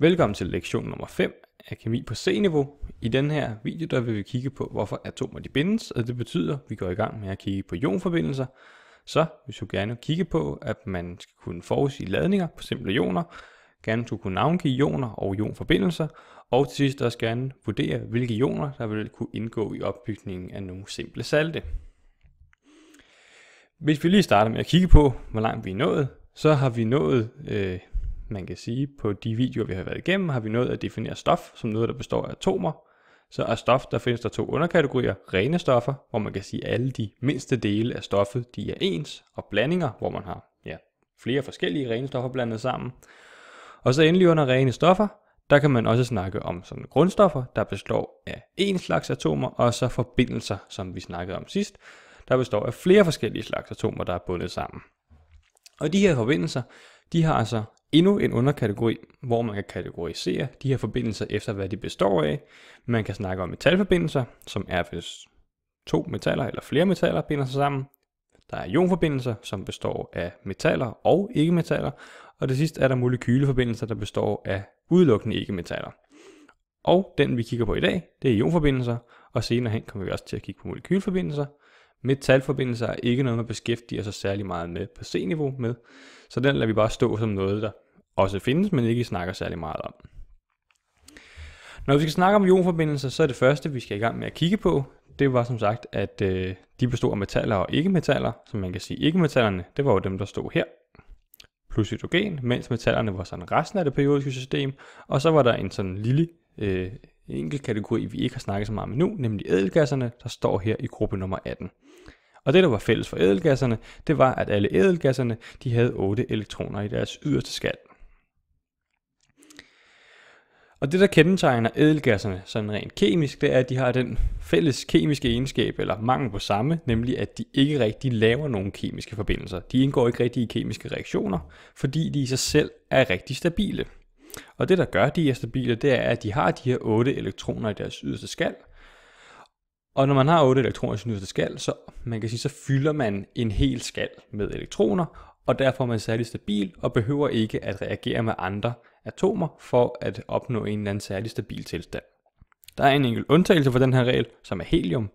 Velkommen til lektion nummer 5 af kemi på C-niveau. I den her video der vil vi kigge på, hvorfor atomer de bindes, og det betyder, at vi går i gang med at kigge på ionforbindelser. Så hvis du gerne vil kigge på, at man skal kunne forudsige ladninger på simple ioner, gerne skulle kunne navngive ioner og ionforbindelser, og til sidst også gerne vurdere, hvilke ioner, der vil kunne indgå i opbygningen af nogle simple salte. Hvis vi lige starter med at kigge på, hvor langt vi er nået, så har vi nået øh, man kan sige, på de videoer, vi har været igennem, har vi nået at definere stof som noget, der består af atomer. Så af stof, der findes der to underkategorier, rene stoffer, hvor man kan sige, at alle de mindste dele af stoffet, de er ens, og blandinger, hvor man har ja, flere forskellige rene stoffer blandet sammen. Og så endelig under rene stoffer, der kan man også snakke om sådan grundstoffer, der består af en slags atomer, og så forbindelser, som vi snakkede om sidst, der består af flere forskellige slags atomer, der er bundet sammen. Og de her forbindelser, de har altså endnu en underkategori, hvor man kan kategorisere de her forbindelser efter, hvad de består af. Man kan snakke om metalforbindelser, som er hvis to metaller eller flere metaller binder sig sammen. Der er ionforbindelser, som består af metaller og ikke-metaller. Og det sidste er der molekyleforbindelser, der består af udelukkende ikke-metaller. Og den vi kigger på i dag, det er ionforbindelser, og senere hen kommer vi også til at kigge på molekylforbindelser. Metalforbindelser er ikke noget, man beskæftiger sig særlig meget med på C-niveau med, så den lader vi bare stå som noget, der også findes, men ikke snakker særlig meget om. Når vi skal snakke om jonforbindelser, så er det første, vi skal i gang med at kigge på, det var som sagt, at øh, de bestod af metaller og ikke-metaller, så man kan sige, ikke-metallerne, det var jo dem, der stod her, plus hydrogen, mens metallerne var sådan resten af det periodiske system, og så var der en sådan lille øh, enkelt kategori, vi ikke har snakket så meget om nu, nemlig ædelgasserne, der står her i gruppe nummer 18. Og det, der var fælles for ædelgasserne, det var, at alle ædelgasserne de havde 8 elektroner i deres yderste skal. Og det, der kendetegner ædelgasserne sådan rent kemisk, det er, at de har den fælles kemiske egenskab, eller mangel på samme, nemlig at de ikke rigtig laver nogen kemiske forbindelser. De indgår ikke rigtig i kemiske reaktioner, fordi de i sig selv er rigtig stabile. Og det, der gør, de er stabile, det er, at de har de her 8 elektroner i deres yderste skal, og når man har 8 elektroner i sin yderste skal, så, man kan sige, så fylder man en hel skal med elektroner, og derfor er man særlig stabil og behøver ikke at reagere med andre atomer for at opnå en eller anden særlig stabil tilstand. Der er en enkelt undtagelse for den her regel, som er helium,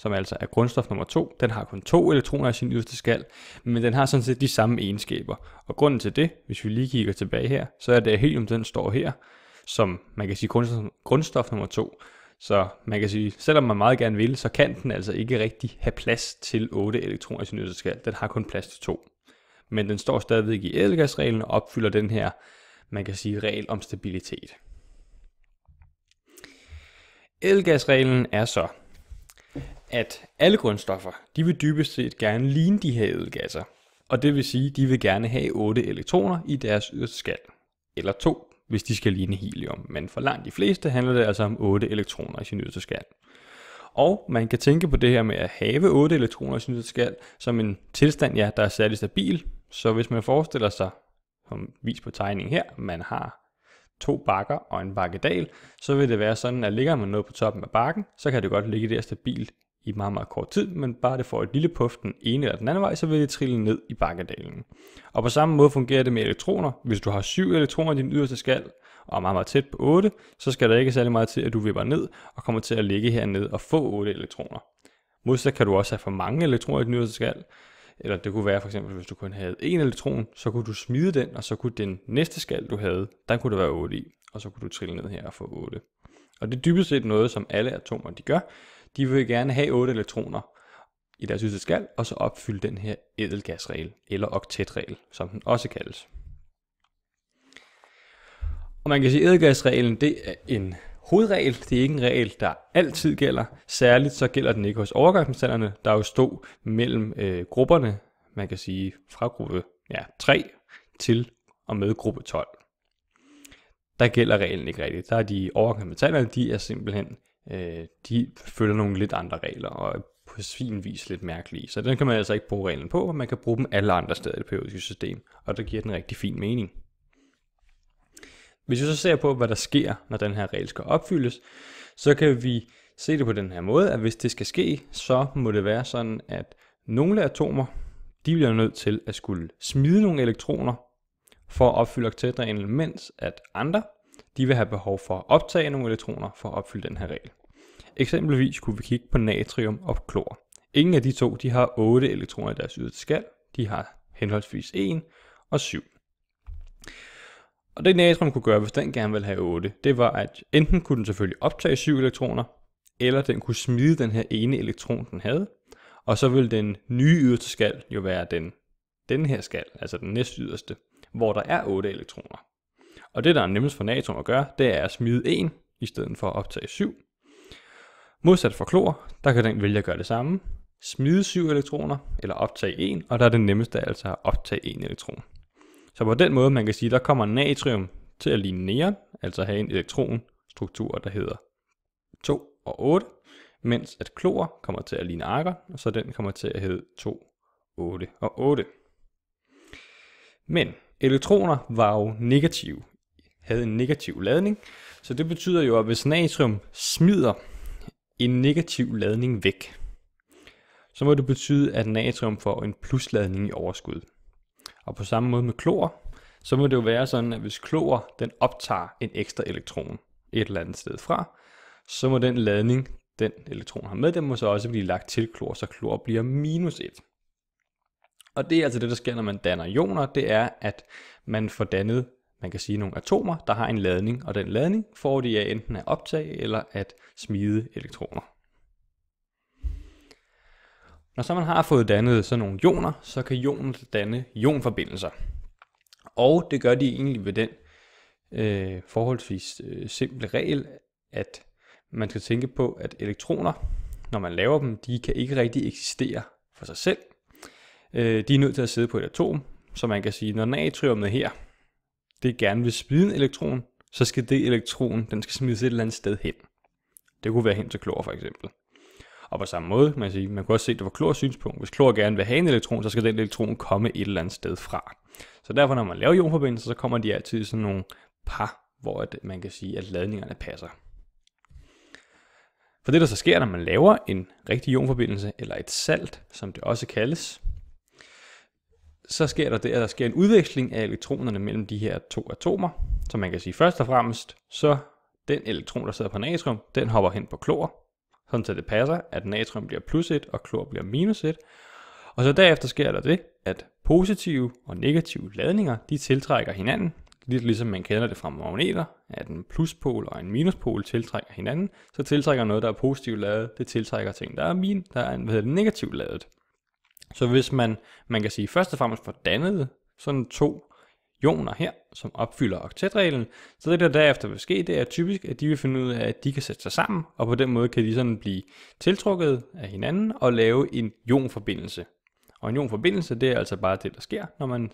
som altså er grundstof nummer 2. Den har kun to elektroner i sin yderste skal, men den har sådan set de samme egenskaber. Og grunden til det, hvis vi lige kigger tilbage her, så er det, at helium den står her, som man kan sige grundstof, grundstof nummer 2. Så man kan sige, selvom man meget gerne vil, så kan den altså ikke rigtig have plads til 8 elektroner i sin yderste skal. Den har kun plads til 2. Men den står stadigvæk i ædelgasreglen og opfylder den her, man kan sige, regel om stabilitet. Ædelgasreglen er så, at alle grundstoffer, de vil dybest set gerne ligne de her ædelgasser. Og det vil sige, at de vil gerne have 8 elektroner i deres yderste skal, eller 2 hvis de skal ligne helium, men for langt de fleste handler det altså om 8 elektroner i sin yderste skal. Og man kan tænke på det her med at have 8 elektroner i sin yderste skal som en tilstand, ja, der er særlig stabil. Så hvis man forestiller sig, som vist på tegningen her, man har to bakker og en bakkedal, så vil det være sådan, at ligger man noget på toppen af bakken, så kan det godt ligge der stabilt i meget, meget kort tid, men bare det får et lille puff den ene eller den anden vej, så vil det trille ned i bakkedalen. Og på samme måde fungerer det med elektroner. Hvis du har 7 elektroner i din yderste skal, og er meget, meget tæt på 8, så skal der ikke særlig meget til, at du vipper ned og kommer til at ligge hernede og få 8 elektroner. Modsat kan du også have for mange elektroner i din yderste skal, eller det kunne være for eksempel, hvis du kun havde en elektron, så kunne du smide den, og så kunne den næste skal, du havde, den kunne der være 8 i, og så kunne du trille ned her og få 8. Og det er dybest set noget, som alle atomer de gør, de vil gerne have 8 elektroner i deres yderste skal, og så opfylde den her edelgasregel, eller oktetregel, som den også kaldes. Og man kan sige, at edelgasreglen det er en hovedregel, det er ikke en regel, der altid gælder. Særligt så gælder den ikke hos overgangsmodstanderne, der jo stod mellem øh, grupperne, man kan sige fra gruppe ja, 3 til og med gruppe 12. Der gælder reglen ikke rigtigt. Der er de overgangsmodstanderne, de er simpelthen øh, de følger nogle lidt andre regler, og på sin vis lidt mærkelige. Så den kan man altså ikke bruge reglen på, men man kan bruge dem alle andre steder i det periodiske system, og der giver den rigtig fin mening. Hvis vi så ser på, hvad der sker, når den her regel skal opfyldes, så kan vi se det på den her måde, at hvis det skal ske, så må det være sådan, at nogle atomer, de bliver nødt til at skulle smide nogle elektroner for at opfylde oktetreglen, mens at andre de vil have behov for at optage nogle elektroner for at opfylde den her regel. Eksempelvis kunne vi kigge på natrium og klor. Ingen af de to de har 8 elektroner i deres yderste skal. De har henholdsvis 1 og 7. Og det natrium kunne gøre, hvis den gerne ville have 8, det var, at enten kunne den selvfølgelig optage 7 elektroner, eller den kunne smide den her ene elektron, den havde, og så ville den nye yderste skal jo være den, den her skal, altså den næst yderste, hvor der er 8 elektroner. Og det, der er nemmest for natrium at gøre, det er at smide 1 i stedet for at optage 7. Modsat for klor, der kan den vælge at gøre det samme. Smide 7 elektroner eller optage 1, og der er det nemmeste altså at optage 1 elektron. Så på den måde man kan sige, der kommer natrium til at ligne neon, altså have en elektronstruktur, der hedder 2 og 8, mens at klor kommer til at ligne arker, og så den kommer til at hedde 2, 8 og 8. Men elektroner var jo negative havde en negativ ladning. Så det betyder jo, at hvis natrium smider en negativ ladning væk, så må det betyde, at natrium får en plusladning i overskud. Og på samme måde med klor, så må det jo være sådan, at hvis klor den optager en ekstra elektron et eller andet sted fra, så må den ladning, den elektron har med, den må så også blive lagt til klor, så klor bliver minus 1. Og det er altså det, der sker, når man danner ioner, det er, at man får dannet man kan sige nogle atomer, der har en ladning, og den ladning får de af enten at optage eller at smide elektroner. Når så man har fået dannet sådan nogle ioner, så kan ionen danne ionforbindelser. Og det gør de egentlig ved den øh, forholdsvis øh, simple regel, at man skal tænke på, at elektroner, når man laver dem, de kan ikke rigtig eksistere for sig selv. Øh, de er nødt til at sidde på et atom, så man kan sige, når natriumet her det gerne vil smide en elektron, så skal det elektron, den skal smides et eller andet sted hen. Det kunne være hen til klor for eksempel. Og på samme måde, man, sige, man kan også se det fra klor synspunkt. Hvis klor gerne vil have en elektron, så skal den elektron komme et eller andet sted fra. Så derfor, når man laver ionforbindelser, så kommer de altid i sådan nogle par, hvor at man kan sige, at ladningerne passer. For det, der så sker, når man laver en rigtig ionforbindelse, eller et salt, som det også kaldes, så sker der det, at der sker en udveksling af elektronerne mellem de her to atomer. Så man kan sige først og fremmest, så den elektron, der sidder på natrium, den hopper hen på klor, sådan så det passer, at natrium bliver plus 1, og klor bliver minus 1. Og så derefter sker der det, at positive og negative ladninger, de tiltrækker hinanden, lidt ligesom man kender det fra magneter, at en pluspol og en minuspol tiltrækker hinanden, så tiltrækker noget, der er positivt ladet, det tiltrækker ting, der er min, der er en hvad hedder det, negativt ladet. Så hvis man, man kan sige først og fremmest får dannet sådan to ioner her, som opfylder oktetreglen, så det der derefter vil ske, det er typisk, at de vil finde ud af, at de kan sætte sig sammen, og på den måde kan de sådan blive tiltrukket af hinanden og lave en ionforbindelse. Og en ionforbindelse, det er altså bare det, der sker, når man,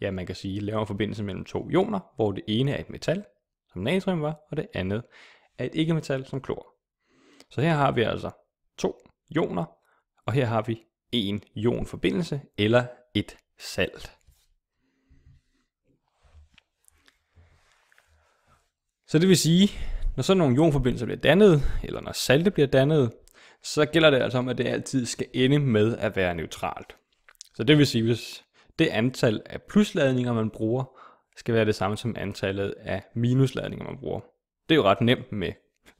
ja, man kan sige, laver en forbindelse mellem to ioner, hvor det ene er et metal, som natrium var, og det andet er et ikke-metal, som klor. Så her har vi altså to ioner, og her har vi en ionforbindelse eller et salt. Så det vil sige, når sådan nogle ionforbindelser bliver dannet, eller når salte bliver dannet, så gælder det altså om, at det altid skal ende med at være neutralt. Så det vil sige, hvis det antal af plusladninger, man bruger, skal være det samme som antallet af minusladninger, man bruger. Det er jo ret nemt med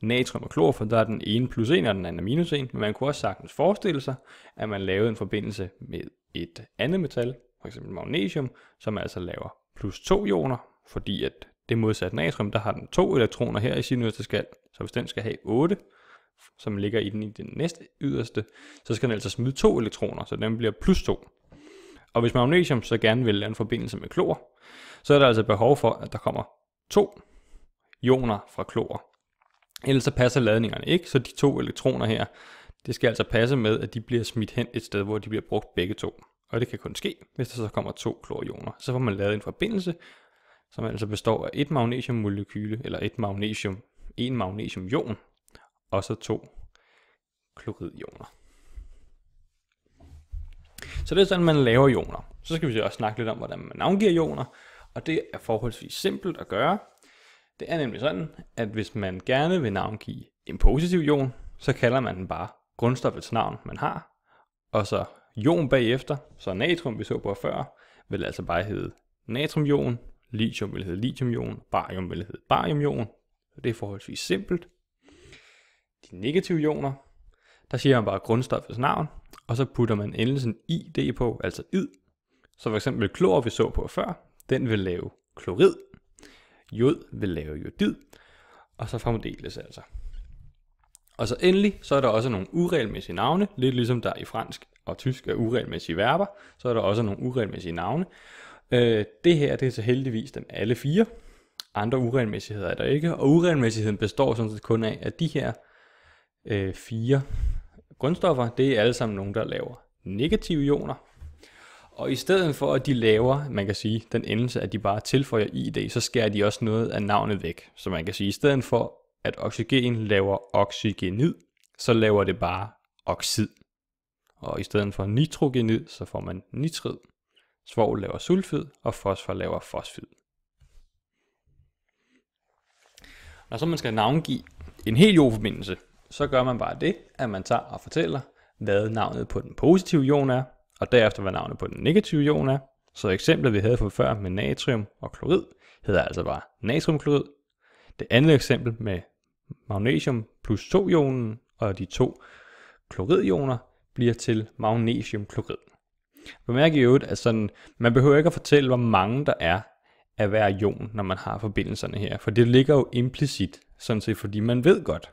natrium og klor, for der er den ene plus en, og den anden er minus en. Men man kunne også sagtens forestille sig, at man lavede en forbindelse med et andet metal, f.eks. magnesium, som altså laver plus to ioner, fordi at det modsatte natrium, der har den to elektroner her i sin yderste skal. Så hvis den skal have 8, som ligger i den i den næste yderste, så skal den altså smide to elektroner, så den bliver plus 2. Og hvis magnesium så gerne vil lave en forbindelse med klor, så er der altså behov for, at der kommer to ioner fra klor. Ellers så passer ladningerne ikke, så de to elektroner her, det skal altså passe med, at de bliver smidt hen et sted, hvor de bliver brugt begge to. Og det kan kun ske, hvis der så kommer to klorioner. Så får man lavet en forbindelse, som altså består af et magnesiummolekyle, eller et magnesium, en magnesiumion, og så to kloridioner. Så det er sådan, man laver ioner. Så skal vi også snakke lidt om, hvordan man navngiver ioner, og det er forholdsvis simpelt at gøre. Det er nemlig sådan, at hvis man gerne vil navngive en positiv ion, så kalder man den bare grundstoffets navn, man har, og så ion bagefter, så natrium, vi så på før, vil altså bare hedde natriumion, lithium vil hedde lithiumion, barium vil hedde bariumion, det er forholdsvis simpelt. De negative ioner, der siger man bare grundstoffets navn, og så putter man endelsen id på, altså id. Så for eksempel klor, vi så på før, den vil lave klorid, jod vil lave jodid, og så fremdeles altså. Og så endelig, så er der også nogle uregelmæssige navne, lidt ligesom der i fransk og tysk er uregelmæssige verber, så er der også nogle uregelmæssige navne. Øh, det her, det er så heldigvis dem alle fire. Andre uregelmæssigheder er der ikke, og uregelmæssigheden består sådan set kun af, at de her øh, fire grundstoffer, det er alle sammen nogen, der laver negative ioner, og i stedet for, at de laver, man kan sige, den endelse, at de bare tilføjer ID, så skærer de også noget af navnet væk. Så man kan sige, i stedet for, at oxygen laver oxygenid, så laver det bare oxid. Og i stedet for nitrogenid, så får man nitrid. Svovl laver sulfid, og fosfor laver fosfid. Når så man skal navngive en hel jordforbindelse, så gør man bare det, at man tager og fortæller, hvad navnet på den positive ion er, og derefter var navnet på den negative ion er. Så eksemplet, vi havde fra før med natrium og klorid, hedder altså bare natriumklorid. Det andet eksempel med magnesium plus 2-ionen og de to kloridioner bliver til magnesiumklorid. Bemærk i øvrigt, at sådan, man behøver ikke at fortælle, hvor mange der er af hver ion, når man har forbindelserne her, for det ligger jo implicit, sådan set fordi man ved godt,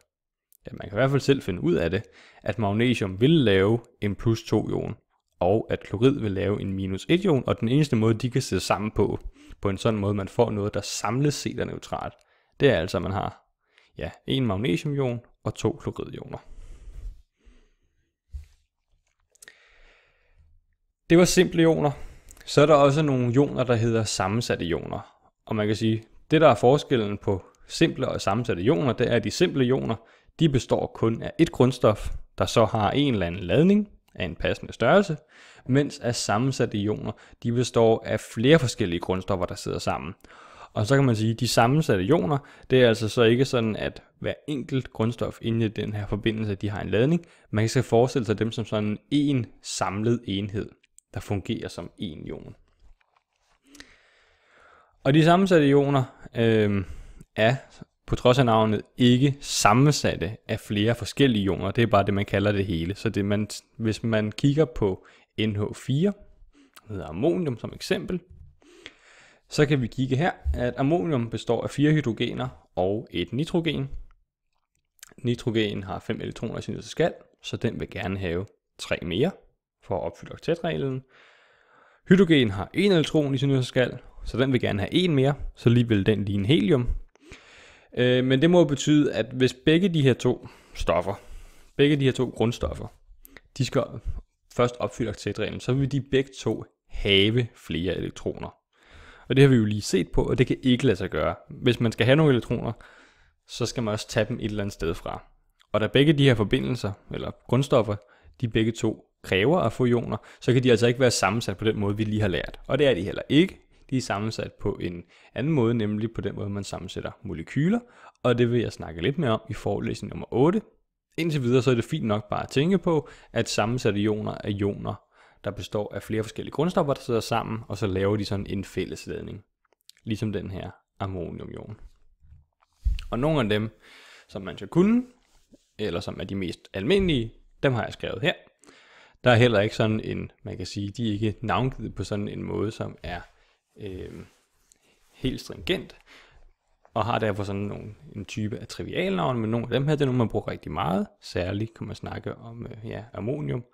at man kan i hvert fald selv finde ud af det, at magnesium vil lave en plus 2 ion, og at klorid vil lave en minus 1 ion, og den eneste måde, de kan sidde sammen på, på en sådan måde, man får noget, der samlet set er neutralt, det er altså, at man har ja, en magnesiumion og to kloridioner. Det var simple ioner. Så er der også nogle ioner, der hedder sammensatte ioner. Og man kan sige, det der er forskellen på simple og sammensatte ioner, det er, at de simple ioner, de består kun af et grundstof, der så har en eller anden ladning, af en passende størrelse, mens at sammensatte ioner de består af flere forskellige grundstoffer, der sidder sammen. Og så kan man sige, at de sammensatte ioner, det er altså så ikke sådan, at hver enkelt grundstof inde i den her forbindelse, de har en ladning. Man kan så forestille sig dem som sådan en samlet enhed, der fungerer som en ion. Og de sammensatte ioner øh, er på trods af navnet, ikke sammensatte af flere forskellige ioner. Det er bare det, man kalder det hele. Så det, man, hvis man kigger på NH4, hedder ammonium som eksempel, så kan vi kigge her, at ammonium består af fire hydrogener og et nitrogen. Nitrogen har fem elektroner i sin yderste skal, så den vil gerne have tre mere for at opfylde oktetreglen. Hydrogen har en elektron i sin yderste skal, så den vil gerne have en mere, så lige vil den ligne helium, Øh, men det må jo betyde, at hvis begge de her to stoffer, begge de her to grundstoffer, de skal først opfylde oktetreglen, så vil de begge to have flere elektroner. Og det har vi jo lige set på, og det kan ikke lade sig gøre. Hvis man skal have nogle elektroner, så skal man også tage dem et eller andet sted fra. Og da begge de her forbindelser, eller grundstoffer, de begge to kræver at få ioner, så kan de altså ikke være sammensat på den måde, vi lige har lært. Og det er de heller ikke, de er sammensat på en anden måde, nemlig på den måde, man sammensætter molekyler, og det vil jeg snakke lidt mere om i forelæsning nummer 8. Indtil videre så er det fint nok bare at tænke på, at sammensatte ioner er ioner, der består af flere forskellige grundstoffer, der sidder sammen, og så laver de sådan en fælles ledning. Ligesom den her ammoniumion. Og nogle af dem, som man skal kunne, eller som er de mest almindelige, dem har jeg skrevet her. Der er heller ikke sådan en, man kan sige, de er ikke navngivet på sådan en måde, som er øh, helt stringent, og har derfor sådan nogle, en type af trivialnavn, men nogle af dem her, det er nogle, man bruger rigtig meget. Særligt kan man snakke om øh, ja, ammonium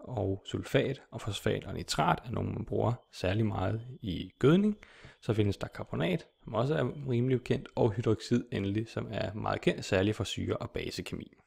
og sulfat og fosfat og nitrat er nogle, man bruger særlig meget i gødning. Så findes der karbonat, som også er rimelig kendt, og hydroxid endelig, som er meget kendt, særligt for syre- og basekemi.